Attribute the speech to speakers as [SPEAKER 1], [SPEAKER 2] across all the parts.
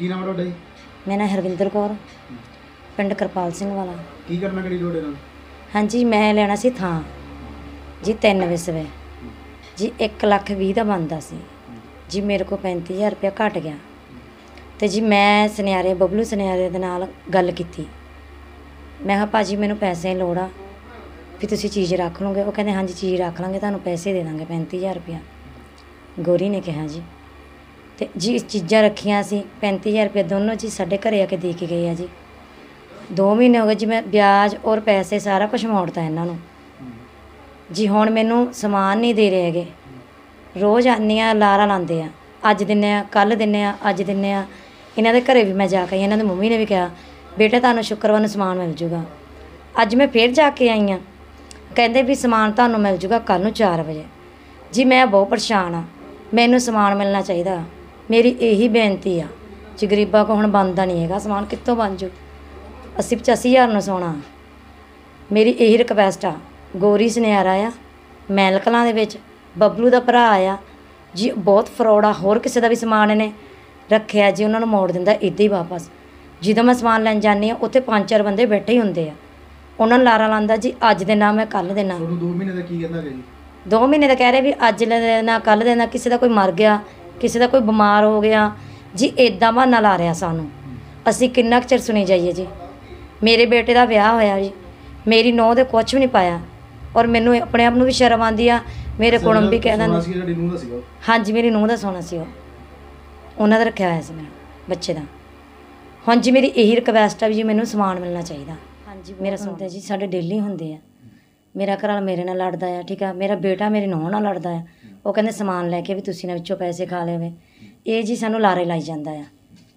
[SPEAKER 1] ਕੀ ਨਾਮ ਤੁਹਾਡਾ ਜੀ ਮੇਰਾ ਹਰਵਿੰਦਰ ਕੌਰ ਪਿੰਡ ਕਰਪਾਲ ਸਿੰਘ ਵਾਲਾ ਕੀ ਕਰਨਾ ਕਿਹੜੀ ਤੁਹਾਡੇ ਨਾਲ ਹਾਂਜੀ ਮੈਂ ਲੈਣਾ ਸੀ ਥਾਂ ਜੀ 3 ਵਿਸਵੇ ਜੀ 1 ਲੱਖ 20 ਦਾ ਬੰਦਾ ਸੀ ਜੀ ਮੇਰੇ ਕੋ 35000 ਰੁਪਇਆ ਘਟ ਗਿਆ ਤੇ ਜੀ ਮੈਂ ਸੁਨਿਆਰੇ ਬਬਲੂ ਸੁਨਿਆਰੇ ਦੇ ਨਾਲ ਗੱਲ ਕੀਤੀ ਮੈਂ ਕਿਹਾ ਭਾਜੀ ਮੈਨੂੰ ਪੈਸੇ ਲੋੜ ਆ ਵੀ ਤੁਸੀਂ ਚੀਜ਼ ਰੱਖ ਲਓਗੇ ਉਹ ਕਹਿੰਦੇ ਹਾਂਜੀ ਚੀਜ਼ ਰੱਖ ਲਾਂਗੇ ਤੁਹਾਨੂੰ ਪੈਸੇ ਦੇ ਦਾਂਗੇ 35000 ਰੁਪਇਆ ਗੋਰੀ ਨੇ ਕਿਹਾ ਜੀ ਤੇ ਜੀ ਚੀਜ਼ਾਂ ਰੱਖੀਆਂ ਸੀ 35000 ਰੁਪਏ ਦੋਨੋਂ ਚੀਜ਼ ਸਾਡੇ ਘਰੇ ਆ ਕੇ ਦੇ ਕੇ ਗਏ ਆ ਜੀ 2 ਮਹੀਨੇ ਹੋ ਗਏ ਜੀ ਮੈਂ ਵਿਆਜ ਔਰ ਪੈਸੇ ਸਾਰਾ ਕੁਝ ਮੋੜਤਾ ਇਹਨਾਂ ਨੂੰ ਜੀ ਹੁਣ ਮੈਨੂੰ ਸਮਾਨ ਨਹੀਂ ਦੇ ਰਹੇ ਹੈਗੇ ਰੋਜ਼ ਆਨੀਆਂ ਲਾਰਾ ਲਾਉਂਦੇ ਆ ਅੱਜ ਦਿੰਨੇ ਆ ਕੱਲ ਦਿੰਨੇ ਆ ਅੱਜ ਦਿੰਨੇ ਆ ਇਹਨਾਂ ਦੇ ਘਰੇ ਵੀ ਮੈਂ ਜਾ ਕੇ ਆਈ ਇਹਨਾਂ ਦੀ ਮੰਮੀ ਨੇ ਵੀ ਕਿਹਾ ਬੇਟਾ ਤੁਹਾਨੂੰ ਸ਼ੁੱਕਰਵਾਰ ਨੂੰ ਸਮਾਨ ਮਿਲ ਜੂਗਾ ਅੱਜ ਮੈਂ ਫੇਰ ਜਾ ਕੇ ਆਈ ਆ ਕਹਿੰਦੇ ਵੀ ਸਮਾਨ ਤੁਹਾਨੂੰ ਮਿਲ ਜੂਗਾ ਕੱਲ ਨੂੰ 4 ਵਜੇ ਜੀ ਮੈਂ ਬਹੁਤ ਪਰੇਸ਼ਾਨ ਆ ਮੈਨੂੰ ਸਮਾਨ ਮਿਲਣਾ ਚਾਹੀਦਾ ਮੇਰੀ ਇਹੀ ਬੇਨਤੀ ਆ ਜੀ ਗਰੀਬਾਂ ਕੋ ਹੁਣ ਬੰਦਾ ਨਹੀਂ ਹੈਗਾ ਸਮਾਨ ਕਿੱਥੋਂ ਬਣ ਜੂ ਅਸੀਂ 85000 ਨੂੰ ਸੋਣਾ ਮੇਰੀ ਇਹੀ ਰਿਕਵੈਸਟ ਆ ਗੋਰੀ ਸੁਨਿਆਰਾ ਆ ਮੈਲਕਲਾਂ ਦੇ ਵਿੱਚ ਬੱਬਲੂ ਦਾ ਭਰਾ ਆ ਜੀ ਬਹੁਤ ਫਰੋਡ ਆ ਹੋਰ ਕਿਸੇ ਦਾ ਵੀ ਸਮਾਨ ਨੇ ਰੱਖਿਆ ਜੀ ਉਹਨਾਂ ਨੂੰ ਮੋੜ ਦਿੰਦਾ ਇੱਦਾਂ ਹੀ ਵਾਪਸ ਜਦੋਂ ਮੈਂ ਸਮਾਨ ਲੈਣ ਜਾਂਦੀ ਆ ਉੱਥੇ ਪੰਜ ਚਾਰ ਬੰਦੇ ਬੈਠੇ ਹੀ ਹੁੰਦੇ ਆ ਉਹਨਾਂ ਨੂੰ ਲਾਰਾ ਲਾਂਦਾ ਜੀ ਅੱਜ ਦੇ ਨਾਮ ਮੈਂ ਕੱਲ ਦੇਣਾ ਨਾਮ ਦੋ ਮਹੀਨੇ ਦਾ ਕੀ ਕਹਿੰਦਾ ਜੀ ਦੋ ਮਹੀਨੇ ਦਾ ਕਹਿ ਰਿਹਾ ਵੀ ਅੱਜ ਦੇਣਾ ਕੱਲ ਦੇਣਾ ਕਿਸੇ ਦਾ ਕੋਈ ਮਰ ਗਿਆ ਕਿਸੇ ਦਾ ਕੋਈ ਬਿਮਾਰ ਹੋ ਗਿਆ ਜੀ ਇਦਾਂ ਬਹਾਨਾ ਲਾ ਰਿਆ ਸਾਨੂੰ ਅਸੀਂ ਕਿੰਨਾ ਚਿਰ ਸੁਣੀ ਜਾਈਏ ਜੀ ਮੇਰੇ ਬੇਟੇ ਦਾ ਵਿਆਹ ਹੋਇਆ ਜੀ ਮੇਰੀ ਨੂੰਹ ਦੇ ਕੁਝ ਵੀ ਨਹੀਂ ਪਾਇਆ ਔਰ ਮੈਨੂੰ ਆਪਣੇ ਆਪ ਨੂੰ ਵੀ ਸ਼ਰਮ ਆਉਂਦੀ ਆ ਮੇਰੇ ਕੋਲੋਂ ਵੀ ਕਹਿ ਦਿੰਦੇ ਸੀ ਨੂੰਹ ਦਾ ਸੀਗਾ ਹਾਂਜੀ ਮੇਰੀ ਨੂੰਹ ਦਾ ਸੋਨਾ ਸੀ ਉਹ ਉਹਨਾਂ ਦਾ ਰੱਖਿਆ ਹੋਇਆ ਸੀ ਮੈਂ ਬੱਚੇ ਦਾ ਹਾਂਜੀ ਮੇਰੀ ਇਹੀ ਰਿਕਵੈਸਟ ਆ ਵੀ ਜੀ ਮੈਨੂੰ ਸਮਾਨ ਮਿਲਣਾ ਚਾਹੀਦਾ ਹਾਂਜੀ ਮੇਰਾ ਸੁਣਦੇ ਜੀ ਸਾਡੇ ਡੇਲੀ ਹੁੰਦੇ ਆ ਮੇਰਾ ਘਰ ਵਾਲਾ ਮੇਰੇ ਨਾਲ ਲੜਦਾ ਆ ਠੀਕ ਆ ਮੇਰਾ ਬੇਟਾ ਮੇਰੇ ਨੂੰਹ ਨਾਲ ਲੜਦਾ ਆ ਉਹ ਕਹਿੰਦੇ ਸਮਾਨ ਲੈ ਕੇ ਵੀ ਤੁਸੀਂ ਨਾ ਵਿੱਚੋਂ ਪੈਸੇ ਖਾ ਲੈਵੇ ਇਹ ਜੀ ਸਾਨੂੰ ਲਾਰੇ ਲਾਈ ਜਾਂਦਾ ਆ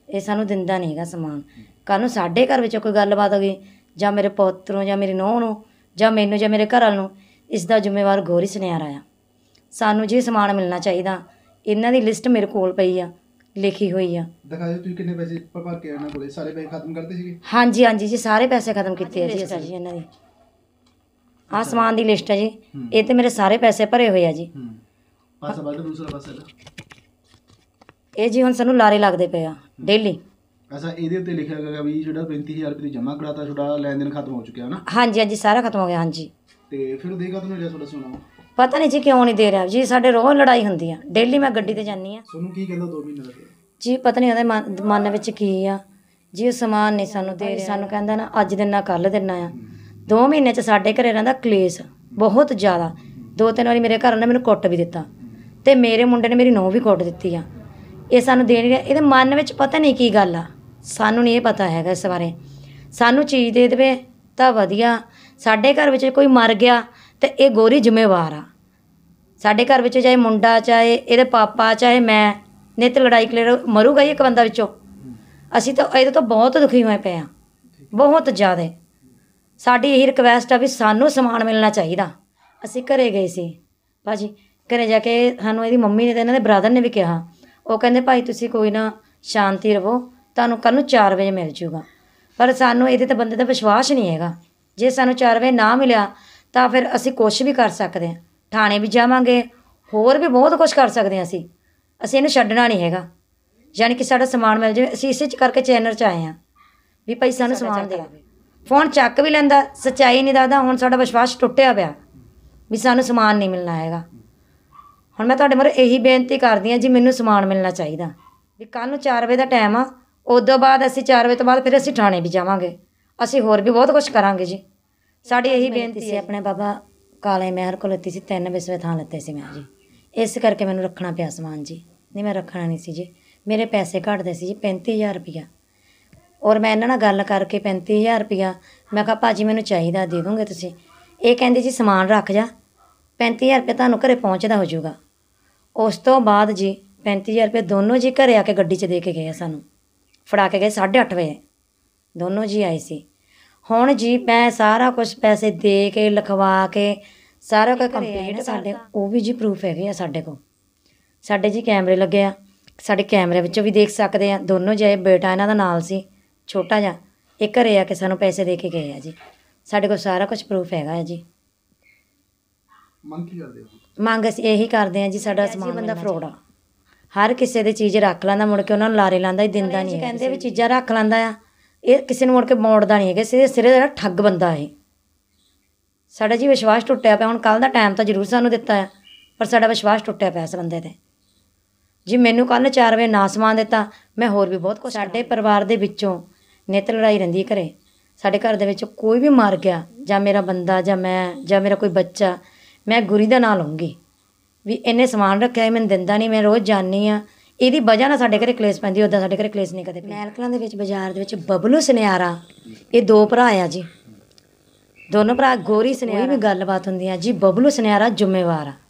[SPEAKER 1] ਇਹ ਸਾਨੂੰ ਦਿੰਦਾ ਨਹੀਂ ਹੈਗਾ ਸਮਾਨ ਕੱਲ ਨੂੰ ਸਾਡੇ ਘਰ ਵਿੱਚ ਕੋਈ ਗੱਲਬਾਤ ਹੋ ਗਈ ਜਾਂ ਮੇਰੇ ਪੁੱਤ ਨੂੰ ਜਾਂ ਮੇਰੀ ਨੂੰਹ ਨੂੰ ਜਾਂ ਮੈਨੂੰ ਜਾਂ ਮੇਰੇ ਘਰ ਵਾਲ ਨੂੰ ਇਸ ਦਾ ਜ਼ਿੰਮੇਵਾਰ ਗੋਰੀ ਸੁਨਿਆਰਾ ਆ ਸਾਨੂੰ ਜੀ ਸਮਾਨ ਮਿਲਣਾ ਚਾਹੀਦਾ ਇਹਨਾਂ ਦੀ ਲਿਸਟ ਮੇਰੇ ਕੋਲ ਪਈ ਆ ਲਿਖੀ ਹੋਈ ਆ ਦਿਓ ਤੁਸੀਂ ਕਿੰਨੇ ਪੈਸੇ ਭਰ ਭਰ ਕੇ ਇਹਨਾਂ ਕੋਲੇ ਸਾਰੇ ਪੈਸੇ ਖਤਮ ਕਰਦੇ ਸੀਗੇ ਹਾਂਜੀ ਹਾਂਜੀ ਜੀ ਸਾਰੇ ਪੈਸੇ ਖਤਮ ਕੀਤੇ ਆ ਜੀ ਅਸੀਂ ਜੀ ਇਹਨਾਂ ਦੇ ਹਾਂ ਸਮਾਨ ਦੀ ਲਿਸਟ ਹੈ ਜੀ ਇਹ ਤੇ ਮੇਰੇ ਸਾਰੇ ਪੈਸੇ ਭਰੇ ਹੋਏ ਆ ਜੀ ਪਾਸਾ ਬਾਅਦ ਦੂਸਰਾ ਪਾਸਾ ਇਹ ਜੀ ਹੁਣ ਸਾਨੂੰ ਲਾਰੇ ਲੱਗਦੇ ਪਏ ਆ ਡੇਲੀ ਅਸਾ ਇਹਦੇ ਉੱਤੇ ਲਿਖਿਆ ਗਿਆ ਵੀ ਜਿਹੜਾ 35000 ਰੁਪਏ ਜਮ੍ਹਾਂ ਕਰਾਤਾ ਛੁਡਾ ਲੈਣ ਦੇਣ ਖਤਮ ਹੋ ਚੁੱਕਿਆ ਹਨਾ ਹਾਂਜੀ ਹਾਂਜੀ ਸਾਰਾ ਖਤਮ ਹੋ ਗਿਆ ਹਾਂਜੀ ਤੇ ਫਿਰ ਦੇਗਾ ਤੁਹਾਨੂੰ ਜਿਹੜਾ ਤੁਹਾਡਾ ਸੋਨਾ ਪਤਾ ਨਹੀਂ ਜੀ ਕਿਉਂ ਨਹੀਂ ਦੇ ਰਿਹਾ ਜੀ ਸਾਡੇ ਰੋਹ ਲੜਾਈ ਹੁੰਦੀ ਆ ਡੇਲੀ ਮੈਂ ਗੱਡੀ ਤੇ ਜਾਂਦੀ ਆ ਤੁਹਾਨੂੰ ਕੀ ਕਹਿੰਦਾ 2 ਮਹੀਨੇ ਦਾ ਜੀ ਪਤਾ ਨਹੀਂ ਉਹਦੇ ਮਨ- ਵਿੱਚ ਕੀ ਆ ਜੀ ਉਹ ਸਮਾਨ ਨਹੀਂ ਸਾਨੂੰ ਦੇ ਰਿਹਾ ਸਾਨੂੰ ਕਹਿੰਦਾ ਨਾ ਅੱਜ ਦੇਣਾ ਕੱਲ ਦੇਣਾ ਆ ਦੋ ਮਹੀਨੇ ਚ ਸਾਡੇ ਘਰੇ ਰਹਿੰਦਾ ਕਲੇਸ਼ ਬਹੁਤ ਜ਼ਿਆਦਾ ਦੋ ਤਿੰਨ ਵਾਰੀ ਮੇਰੇ ਘਰ ਨੇ ਮੈਨੂੰ ਕੁੱਟ ਵੀ ਦਿੱਤਾ ਤੇ ਮੇਰੇ ਮੁੰਡੇ ਨੇ ਮੇਰੀ ਨੌ ਵੀ ਕੁੱਟ ਦਿੱਤੀ ਆ ਇਹ ਸਾਨੂੰ ਦੇ ਨਹੀਂ ਰਿਹਾ ਇਹਦੇ ਮਨ ਵਿੱਚ ਪਤਾ ਨਹੀਂ ਕੀ ਗੱਲ ਆ ਸਾਨੂੰ ਨਹੀਂ ਇਹ ਪਤਾ ਹੈਗਾ ਇਸ ਬਾਰੇ ਸਾਨੂੰ ਚੀਜ਼ ਦੇ ਦੇਵੇ ਤਾਂ ਵਧੀਆ ਸਾਡੇ ਘਰ ਵਿੱਚ ਕੋਈ ਮਰ ਗਿਆ ਤੇ ਇਹ ਗੋਰੀ ਜ਼ਿੰਮੇਵਾਰ ਆ ਸਾਡੇ ਘਰ ਵਿੱਚ ਚਾਹੇ ਮੁੰਡਾ ਚਾਹੇ ਇਹਦੇ ਪਾਪਾ ਚਾਹੇ ਮੈਂ ਨੇ ਤੇ ਲੜਾਈ ਕਲੇਰ ਮਰੂਗਾ ਹੀ ਇੱਕ ਬੰਦਾ ਵਿੱਚੋਂ ਅਸੀਂ ਤਾਂ ਇਹਦੇ ਤੋਂ ਬਹੁਤ ਦੁਖੀ ਹੋਏ ਪਏ ਆ ਬਹੁਤ ਜ਼ਿਆਦਾ ਸਾਡੀ ਇਹੀ ਰਿਕਵੈਸਟ ਆ ਵੀ ਸਾਨੂੰ ਸਮਾਨ ਮਿਲਣਾ ਚਾਹੀਦਾ ਅਸੀਂ ਘਰੇ ਗਏ ਸੀ ਭਾਜੀ ਘਰੇ ਜਾ ਕੇ ਸਾਨੂੰ ਇਹਦੀ ਮੰਮੀ ਨੇ ਤੇ ਇਹਨਾਂ ਦੇ ਬ੍ਰਦਰ ਨੇ ਵੀ ਕਿਹਾ ਉਹ ਕਹਿੰਦੇ ਭਾਈ ਤੁਸੀਂ ਕੋਈ ਨਾ ਸ਼ਾਂਤੀ ਰਵੋ ਤੁਹਾਨੂੰ ਕੱਲ ਨੂੰ 4 ਵਜੇ ਮਿਲ ਜੂਗਾ ਪਰ ਸਾਨੂੰ ਇਹਦੇ ਤੇ ਬੰਦੇ ਦਾ ਵਿਸ਼ਵਾਸ ਨਹੀਂ ਹੈਗਾ ਜੇ ਸਾਨੂੰ 4 ਵਜੇ ਨਾ ਮਿਲਿਆ ਤਾਂ ਫਿਰ ਅਸੀਂ ਕੁਝ ਵੀ ਕਰ ਸਕਦੇ ਹਾਂ ਥਾਣੇ ਵੀ ਜਾਵਾਂਗੇ ਹੋਰ ਵੀ ਬਹੁਤ ਕੁਝ ਕਰ ਸਕਦੇ ਹਾਂ ਅਸੀਂ ਅਸੀਂ ਇਹਨੂੰ ਛੱਡਣਾ ਨਹੀਂ ਹੈਗਾ ਯਾਨੀ ਕਿ ਸਾਡਾ ਸਮਾਨ ਮਿਲ ਜਾਵੇ ਅਸੀਂ ਇਸੇ ਚ ਕਰਕੇ ਚੈਨਲ ਚ ਆਏ ਹਾਂ ਵੀ ਭਾਈ ਸਾਨੂੰ ਸਮਾਨ ਦੇ ਫੋਨ ਚੱਕ ਵੀ ਲੈਂਦਾ ਸੱਚਾਈ ਨਹੀਂ ਦੱਸਦਾ ਹੁਣ ਸਾਡਾ ਵਿਸ਼ਵਾਸ ਟੁੱਟਿਆ ਪਿਆ ਵੀ ਸਾਨੂੰ ਸਮਾਨ ਨਹੀਂ ਮਿਲਣਾ ਹੈਗਾ ਹੁਣ ਮੈਂ ਤੁਹਾਡੇ ਮਰੇ ਇਹੀ ਬੇਨਤੀ ਕਰਦੀ ਆ ਜੀ ਮੈਨੂੰ ਸਮਾਨ ਮਿਲਣਾ ਚਾਹੀਦਾ ਵੀ ਕੱਲ ਨੂੰ 4 ਵਜੇ ਦਾ ਟਾਈਮ ਆ ਉਦੋਂ ਬਾਅਦ ਅਸੀਂ 4 ਵਜੇ ਤੋਂ ਬਾਅਦ ਫਿਰ ਅਸੀਂ ਥਾਣੇ ਵੀ ਜਾਵਾਂਗੇ ਅਸੀਂ ਹੋਰ ਵੀ ਬਹੁਤ ਕੁਝ ਕਰਾਂਗੇ ਜੀ ਸਾਡੀ ਇਹੀ ਬੇਨਤੀ ਸੀ ਆਪਣੇ ਬਾਬਾ ਕਾਲੇ ਮਹਿਰ ਕੋਲ ਲੱਤੀ ਸੀ ਤਿੰਨ ਵਜੇ ਥਾਂ ਲੱਤੇ ਸੀ ਮੈਂ ਜੀ ਇਸ ਕਰਕੇ ਮੈਨੂੰ ਰੱਖਣਾ ਪਿਆ ਸਮਾਨ ਜੀ ਨਹੀਂ ਮੈਂ ਰੱਖਣਾ ਨਹੀਂ ਸੀ ਜੀ ਮੇਰੇ ਪੈਸੇ ਘਟਦੇ ਸੀ ਜੀ 35000 ਰੁਪਇਆ ਔਰ ਮੈਂ ਇਹਨਾਂ ਨਾਲ ਗੱਲ ਕਰਕੇ 35000 ਰੁਪਇਆ ਮੈਂ ਕਿਹਾ ਭਾਜੀ ਮੈਨੂੰ ਚਾਹੀਦਾ ਦੇ ਦੋਗੇ ਤੁਸੀਂ ਇਹ ਕਹਿੰਦੇ ਜੀ ਸਮਾਨ ਰੱਖ ਜਾ 35000 ਰੁਪਏ ਤੁਹਾਨੂੰ ਘਰੇ ਪਹੁੰਚਦਾ ਹੋ ਜਾਊਗਾ ਉਸ ਤੋਂ ਬਾਅਦ ਜੀ 35000 ਰੁਪਏ ਦੋਨੋਂ ਜੀ ਘਰੇ ਆ ਕੇ ਗੱਡੀ 'ਚ ਦੇ ਕੇ ਗਏ ਆ ਸਾਨੂੰ ਫੜਾ ਕੇ ਗਏ 8:30 ਵਜੇ ਦੋਨੋਂ ਜੀ ਆਏ ਸੀ ਹੁਣ ਜੀ ਮੈਂ ਸਾਰਾ ਕੁਝ ਪੈਸੇ ਦੇ ਕੇ ਲਿਖਵਾ ਕੇ ਸਾਰਾ ਕੁਝ ਕੰਪਲੀਟ ਸਾਡੇ ਉਹ ਵੀ ਜੀ ਪ੍ਰੂਫ ਹੈਗੇ ਆ ਸਾਡੇ ਕੋਲ ਸਾਡੇ ਜੀ ਕੈਮਰੇ ਲੱਗੇ ਆ ਸਾਡੇ ਕੈਮਰੇ ਵਿੱਚੋਂ ਵੀ ਦੇਖ ਸਕਦੇ ਆ ਦੋਨੋਂ ਜੇ ਬੇਟਾ ਇਹਨਾਂ ਦਾ ਨਾਲ ਸੀ ਛੋਟਾ ਜਾਂ ਇਹ ਘਰੇ ਆ ਕੇ ਸਾਨੂੰ ਪੈਸੇ ਦੇ ਕੇ ਗਏ ਆ ਜੀ ਸਾਡੇ ਕੋਲ ਸਾਰਾ ਕੁਝ ਪ੍ਰੂਫ ਹੈਗਾ ਹੈ ਜੀ ਮੰਗ ਕੀ ਕਰਦੇ ਹੋ ਮੰਗ ਅਸੀਂ ਇਹੀ ਕਰਦੇ ਆ ਜੀ ਸਾਡਾ ਸਮਾਨ ਬੰਦਾ ਫਰੋਡ ਆ ਹਰ ਕਿਸੇ ਦੇ ਚੀਜ਼ ਰੱਖ ਲੈਂਦਾ ਮੁੜ ਕੇ ਉਹਨਾਂ ਨੂੰ ਲਾਰੇ ਲਾਂਦਾ ਹੀ ਦਿੰਦਾ ਨਹੀਂ ਕਹਿੰਦੇ ਵੀ ਚੀਜ਼ਾਂ ਰੱਖ ਲੈਂਦਾ ਆ ਇਹ ਕਿਸੇ ਨੂੰ ਮੁੜ ਕੇ ਮੋੜਦਾ ਨਹੀਂ ਹੈਗਾ ਸਿਰੇ ਸਿਰੇ ਦਾ ਠੱਗ ਬੰਦਾ ਹੈ ਸਾਡਾ ਜੀ ਵਿਸ਼ਵਾਸ ਟੁੱਟਿਆ ਪਿਆ ਹੁਣ ਕੱਲ ਦਾ ਟਾਈਮ ਤਾਂ ਜ਼ਰੂਰ ਸਾਨੂੰ ਦਿੱਤਾ ਆ ਪਰ ਸਾਡਾ ਵਿਸ਼ਵਾਸ ਟੁੱਟਿਆ ਪਿਆ ਇਸ ਬੰਦੇ ਤੇ ਜੀ ਮੈਨੂੰ ਕੱਲ 4 ਵਜੇ ਨਾ ਸਮਾਨ ਦਿੱਤਾ ਮੈਂ ਹੋਰ ਵੀ ਬਹੁਤ ਕੁਝ ਸਾਡੇ ਪਰਿਵਾਰ ਦੇ ਵਿੱਚੋਂ ਨਿਤ ਲੜਾਈ ਰਹਿੰਦੀ ਘਰੇ ਸਾਡੇ ਘਰ ਦੇ ਵਿੱਚ ਕੋਈ ਵੀ ਮਰ ਗਿਆ ਜਾਂ ਮੇਰਾ ਬੰਦਾ ਜਾਂ ਮੈਂ ਜਾਂ ਮੇਰਾ ਕੋਈ ਬੱਚਾ ਮੈਂ ਗੁਰੀ ਦਾ ਨਾਂ ਲਵਾਂਗੀ ਵੀ ਇਹਨੇ ਸਮਾਨ ਰੱਖਿਆ ਇਹ ਮੈਨੂੰ ਦਿੰਦਾ ਨਹੀਂ ਮੈਂ ਰੋਜ਼ ਜਾਣੀ ਆ ਇਹਦੀ ਵਜ੍ਹਾ ਨਾਲ ਸਾਡੇ ਘਰੇ ਕਲੇਸ਼ ਪੈਂਦੀ ਉਦਾਂ ਸਾਡੇ ਘਰੇ ਕਲੇਸ਼ ਨਹੀਂ ਕਦੇ ਪੈਂਦਾ ਮੈਲਕਲਾਂ ਦੇ ਵਿੱਚ ਬਾਜ਼ਾਰ ਦੇ ਵਿੱਚ ਬਬਲੂ ਸੁਨਿਆਰਾ ਇਹ ਦੋ ਭਰਾ ਆ ਜੀ ਦੋਨੋਂ ਭਰਾ ਗੋਰੀ ਸੁਨਿਆਰਾ ਕੋਈ ਵੀ ਗੱਲਬਾਤ ਹੁੰਦੀ ਆ ਜੀ ਬਬਲੂ ਸੁਨਿਆਰਾ ਜ਼ਿੰਮੇਵਾਰ ਆ